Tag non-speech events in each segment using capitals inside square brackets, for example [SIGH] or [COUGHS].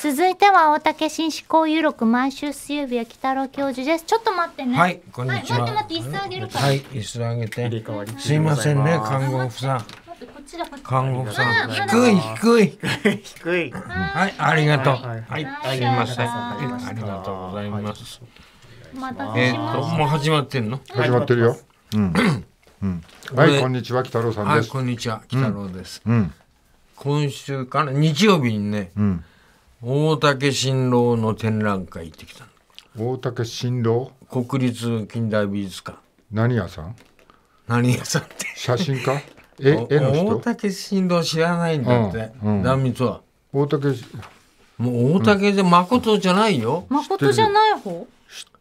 続いては大竹新思考有力毎週水曜日は北郎教授ですちょっと待ってねはいこんにちは、はい、待って待って椅子あげるからはい椅子あげてすいませんね看護婦さん看護婦さん低い低い低いはいありがとうはいありませんありがとうございますまたえっともう始まってんの始まってるようんうん、はいこんにちは北郎さんですこんにちは北郎です、うん、今週から日曜日にね、うん大竹新郎の展覧会行ってきたの大竹新郎国立近代美術館何屋さん何屋さんって写真家え絵の人大竹新郎知らないんだって、うんうん、は大竹もう大竹で誠じゃないよ、うん、誠じゃない方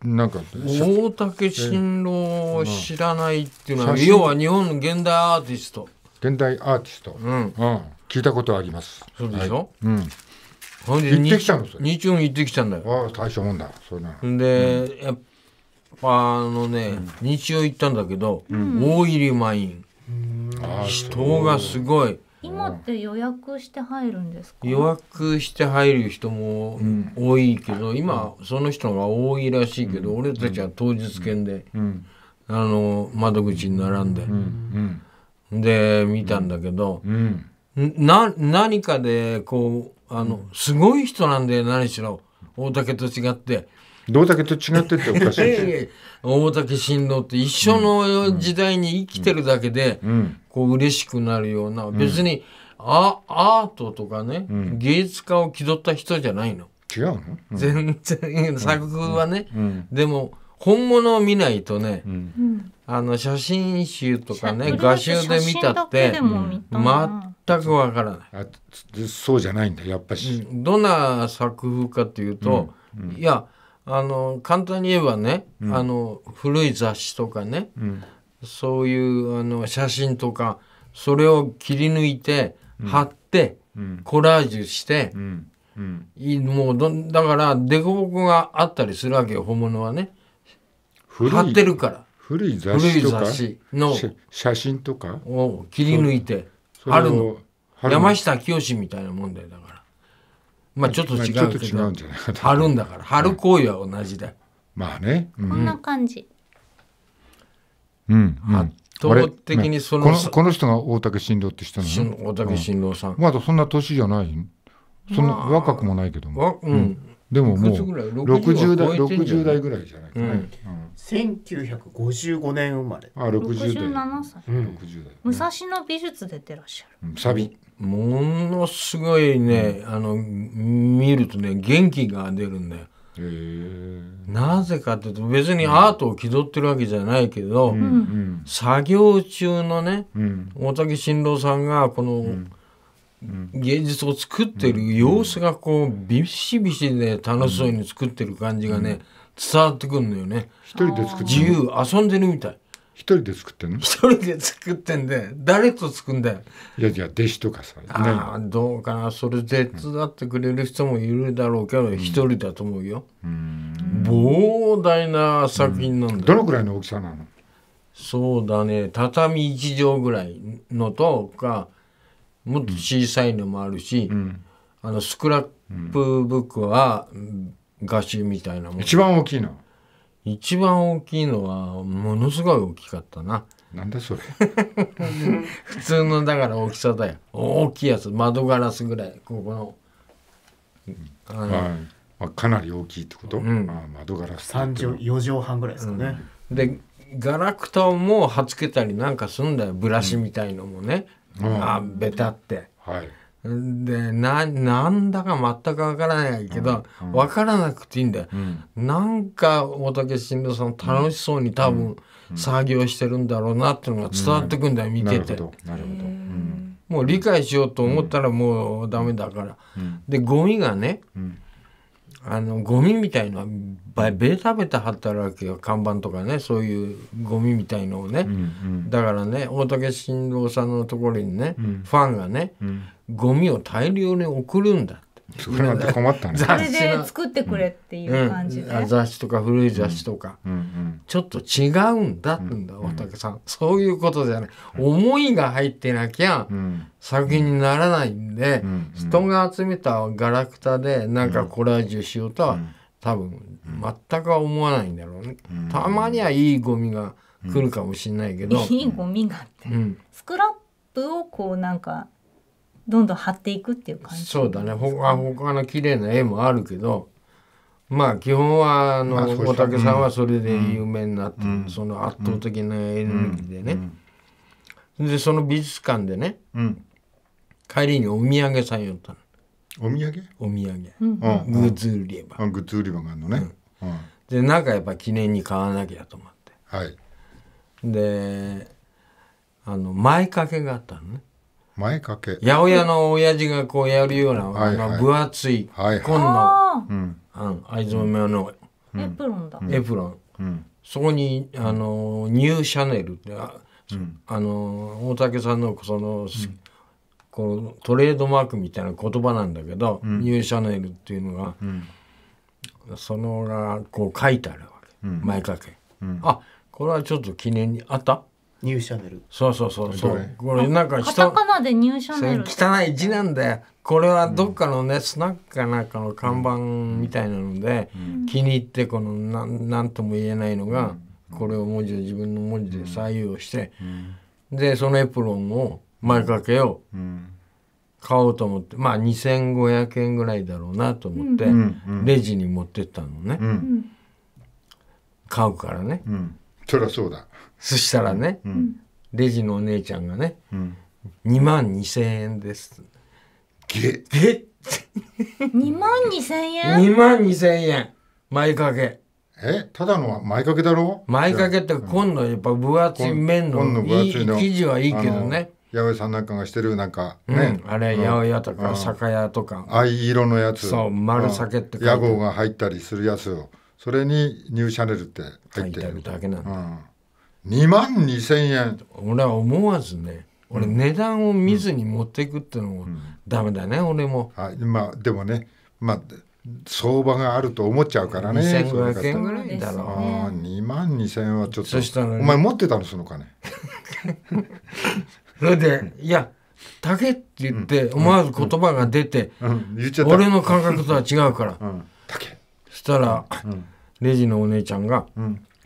なんか大竹新郎を知らないっていうのは、うん、要は日本の現代アーティスト現代アーティスト、うん、うん、聞いたことありますそうでしょ、はい、うんほんで行ってきたんですよ日曜に行ってきたんだよああ大したもんだそれなで、やっぱあのね、日曜行ったんだけど、大入り満員人がすごい今って予約して入るんですか予約して入る人も多いけど、今その人が多いらしいけど、俺たちは当日券で、あの窓口に並んで、で見たんだけど、な何かでこあの、すごい人なんだよ、何しろ。大竹と違って。大竹と違ってっておかしい [LAUGHS] 大竹新郎って一緒の時代に生きてるだけで、こう嬉しくなるような、別に、アアートとかね、芸術家を気取った人じゃないの。違うの、うん、全然作風はね、でも本物を見ないとね、あの写真集とかね画集で見たって全くわからないあそうじゃないんだやっぱし、どんな作風かというと、うんうん、いやあの簡単に言えばね、うん、あの古い雑誌とかね、そういうあの写真とかそれを切り抜いて貼って、コラージュして、もうだから凸凹があったりするわけよ本物はね貼ってるから。古い雑誌とかの写真とかを切り抜いてあるの山下清みたいな問題だからまあちょっと違うけど、まあ、ちょっと違うんじゃないか春んだから春行為は同じだよ、[LAUGHS] まあね、うん、こんな感じうん、うん、圧倒的にその、ね、この人が大竹新郎って人なの大竹新郎さん、うん、まだそんな年じゃないそんな、若くもないけども、うん、でももう60代 ,60 代ぐらいじゃないかね、うん1955年生まれあ60代67歳、うん、60代武蔵野美術出てらっしゃるサビものすごいね、あの見るとね元気が出るんだよなぜかというと別にアートを気取ってるわけじゃないけど、うん、作業中のね、うん、大竹新郎さんがこの、うん芸術を作ってる様子がこうビシビシで楽しそうに作ってる感じがね伝わってくるのよね一人で作って自由遊んでるみたい一人で作ってんの一人で作ってんで誰と作んだよいやいや弟子とかさああどうかなそれ手伝ってくれる人もいるだろうけど一、人だと思うよ膨大な作品なんだ、どのくらいの大きさなのそうだね畳1畳ぐらいのとかもっと小さいのもあるし、うん、あのスクラップブックは画集みたいなもの、一番大きいの一番大きいのはものすごい大きかったな。なんだそれ普通のだから大きさだよ大きいやつ窓ガラスぐらいここの。あのはいまあ、かなり大きいってこと、うん、まあ、窓ガラス3畳4畳半ぐらいですかね、うん、でガラクタもはつけたりなんかすんだよブラシみたいのもね、あベタって。はいでななんだか全くわからないけど、うんうん、分からなくていいんだよ、うん、なんか大竹しんさん楽しそうに多分作業してるんだろうなっていうのが伝わってくんだよ、見ててなるほどなるほど、もう理解しようと思ったらもうダメだから、でゴミがね、うんあのゴミみたいなべたべた貼ったあわけよ看板とかねそういうゴミみたいのをね、うんうん、だからね大竹新郎さんのところにね、うん、ファンがね、うん、ゴミを大量に送るんだそれまた困ったで作ってくれっていう感じで、うん、雑誌とか古い雑誌とか、うんうんうんちょっと違うんだってんだ、大竹さん。そういうことじゃない。思いが入ってなきゃ、作品にならないんで、人が集めたガラクタで、なんかコラージュしようとは、多分、全く思わないんだろうね。たまにはいいゴミが来るかもしれないけど。いいゴミがあって。スクラップをこう、なんか、どんどん貼っていくっていう感じ、そうだね。ほか、他の綺麗な絵もあるけど、まあ基本はあの大竹さんはそれで有名になって、その圧倒的なエネルギーでね、でその美術館でね、帰りにお土産さん寄ったのお土産お土産、グッズ売り場、グッズ売り場があるのね、でなんかやっぱ記念に買わなきゃと思ってはいであの前掛けがあったのね前掛け八百屋の親父がこうやるような、あの分厚い、はいはい、紺の、うんあん藍染めの、エプロンだ、エプロン、そこにあのニューシャネルってあ,、あの大竹さんのその、このトレードマークみたいな言葉なんだけど、ニューシャネルっていうのが、そのがこう書いてあるわけ、前掛け、あこれはちょっと記念にあったニューシャネル。そうそうそうそう。これなんかカタカナでニューシャネル。汚い字なんだよ。これはどっかのね、うん、スナックかなんかの看板みたいなので、うん、気に入ってこのなんなんとも言えないのが、うん、これを文字で自分の文字で採用して、でそのエプロンを前掛けを買おうと思って、まあ2500円ぐらいだろうなと思って、レジに持ってったのね。買うからね。そりゃそうだそしたらね、うん、レジのお姉ちゃんがね、うん、2万2千円ですげえ2万2千円2万2千円前掛けえただの前掛けだろ前掛けって今度やっぱ分厚い麺の生地はいいけどね八百屋さんなんかがしてるなんか、ねうん、あれ、八百屋とか酒屋とか藍色のやつそう丸酒って屋号が入ったりするやつをそれにニューシャネルって入ってるだけなんだ、うん、2万二千円俺は思わずね俺値段を見ずに持っていくっていうのもダメだね、うん、俺も、はい、まあでもねまあ相場があると思っちゃうからね2500円ぐらいだろう、ね、あ2万2000円はちょっとお前持ってたのその金 [LAUGHS] それで「いや竹」って言って思わず言葉が出て、俺の感覚とは違うから「竹、たら、レジのお姉ちゃんが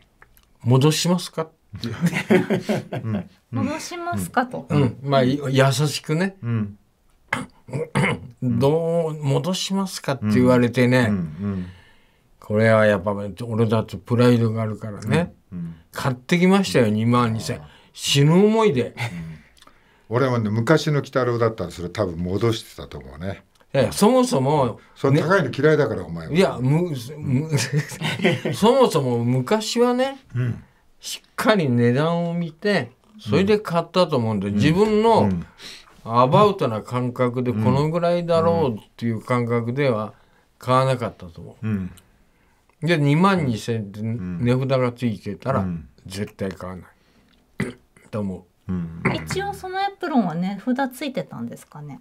「戻しますか?」って言戻しますかと、うんまあ優しくね、どう戻しますかって言われてね、これはやっぱ俺だとプライドがあるからね、買ってきましたよ2万2千、0 0死ぬ思いで、俺はね昔の鬼太郎だったらそれ多分戻してたと思うねえそもそも、それ高いの嫌いだから、お前は。いや、む、む [LAUGHS] そもそも昔はね、うん、しっかり値段を見て、それで買ったと思うんで、うん、自分のアバウトな感覚で、このぐらいだろうっていう感覚では買わなかったと思う。うん、で、2万2000円で値札がついてたら、絶対買わない。[LAUGHS] と思う。一応そのエプロンはね札ついてたんですかね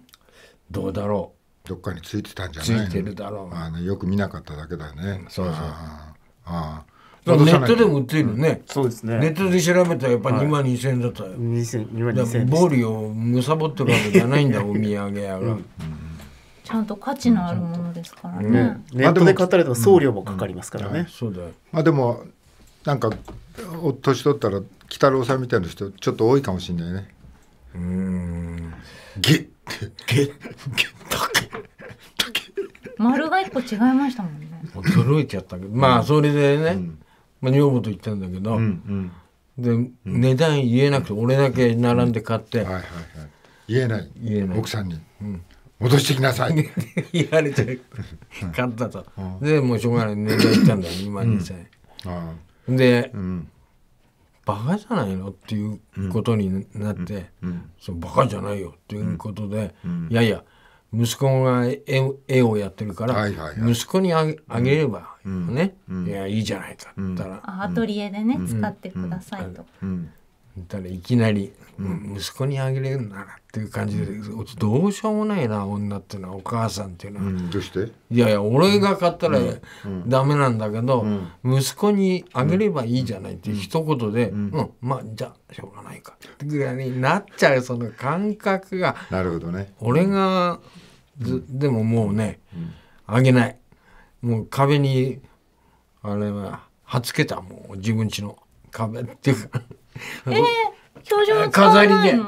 どうだろうどっかについてたんじゃないついてるだろうあ、よく見なかっただけだねそうそうああネットでも売ってるね、うん、そうですねネットで調べたらやっぱ2万2千円だったよ、2万2ボリをむさぼってるわけじゃないんだお土産屋が、うんちゃんと価値のあるものですからね、うん、ネットで買った送料もかかりますからね、そうだまあでもなんか年取ったら鬼太郎さんみたいな人ちょっと多いかもしれないねうんゲッゲッゲッ丸が一個違いましたもんね。驚いちゃったけど、まあ、それでね、まあ、女房と行ったんだけど、うんうん、で、値段言えなくて、俺だけ並んで買って。はいはいはい。言えない。言えない。奥さんに。うん戻してきなさい [LAUGHS] 言われて買ったと、うん、でもうしょうがない値段いったんだ2万2 0円、うん、で、うん、バカじゃないのっていうことになって、うん、そうバカじゃないよっていうことで、いやいや息子が絵をやってるから、息子にあげればね、いやいいじゃないかったら、アトリエでね、使ってくださいと。たらいきなり息子にあげれるならっていう感じで、どうしようもないな女っていうのはお母さんっていうのは、どうしていやいや俺が買ったらダメなんだけど、息子にあげればいいじゃないって一言で、うんまあじゃあしょうがないかってぐらいになっちゃうその感覚がなるほどね俺がずでももうね、あげないもう壁にあれははっつけたもう自分ちの壁っていうかえー表情飾りで。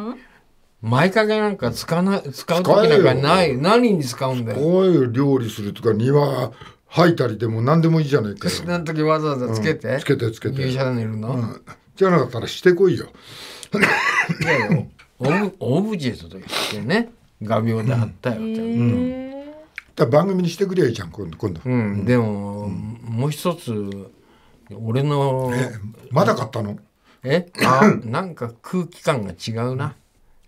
前掛けなんか使わな使う時なんかない。何に使うんだよ。こういう料理するとか、庭吐いたりでも何でもいいじゃないかよ。な時わざわざつけて、うん、つけてつけて。牛にいるの、うん、じゃなかったらしてこいよ。[LAUGHS] いやオブジェとしてね、画鋲で貼ったよ、んうんだ番組にしてくれじゃん今度今度、うん、でも、うん、もう一つ俺のまだ買ったのえあ [COUGHS] なんか空気感が違うな。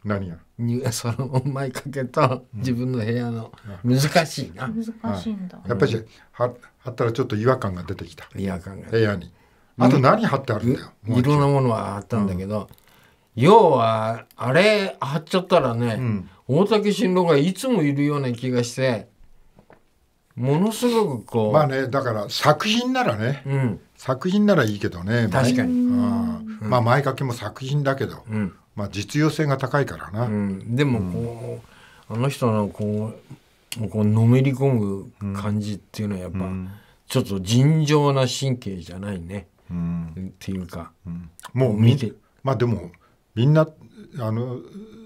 何がに [LAUGHS] その前かけと自分の部屋の、難しいな。難しいんだ。やっぱり貼ったらちょっと違和感が出てきた。違和感が。部屋に。あと何貼ってあるんだよ。いろんなものは貼ったんだけど、うん、要はあれ貼っちゃったらね、うん、大竹新郎がいつもいるような気がして。ものすごくこうまあねだから作品ならね、うん、作品ならいいけどね確かにうん、まあ前掛けも作品だけど、うん、まあ実用性が高いからな、うん、でもこう、あの人のこうもうこうのめり込む感じっていうのはやっぱ、ちょっと尋常な神経じゃないね、っていうか、もう見てまあでもみんなあの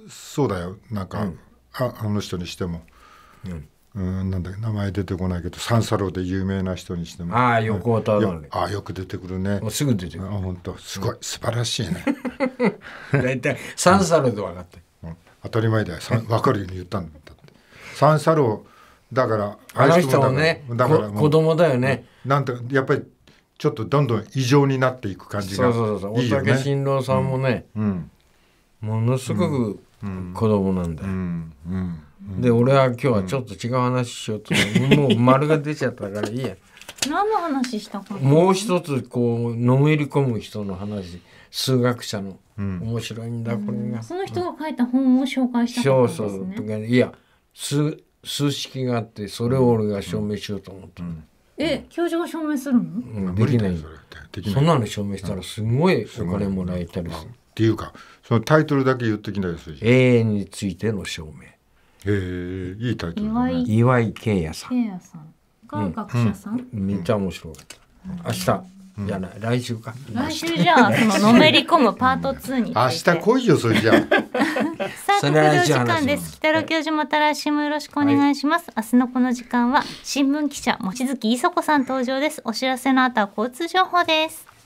そうだよなんか、ああの人にしても。うんうんなんだ名前出てこないけど三三郎で有名な人にしてもああ横尾太郎ああよく出てくるねもうすぐ出てくるあ本当すごい、うん、素晴らしいね [LAUGHS] 大体三三郎で分かった、うんうん、当たり前だよ分かるように言ったんだって三三郎だからあの人もねだから子供だよねなんてやっぱりちょっとどんどん異常になっていく感じがいいよ、ね、そうそうそう大竹新郎さんもね、うんものすごく子供なんだよ、うんうんで俺は今日はちょっと違う話しようと、思うん、もう丸が出ちゃったからいいや何の話したかもう一つこうのめり込む人の話数学者の、うん、面白いんだこれが、うん、その人が書いた本を紹介したんですねそうそういや数数式があってそれを俺が証明しようと思った、うんえ、教授が証明するの、うん、できないそんなの証明したらすごいお金もらえたりする、っていうかそのタイトルだけ言ってきないです永遠についての証明へえ、いいタイトル、ね、岩井圭也さん。圭也さんが学者さん。めっちゃ面白かった。明日。じゃない、来週か。来週じゃあ、そののめり込むパート2に。明日来いよ、それじゃあ。[LAUGHS] さあ、ここ時間です。北野教授、もた来週もよろしくお願いします。明日のこの時間は、新聞記者、望月磯子さん登場です。お知らせの後は交通情報です。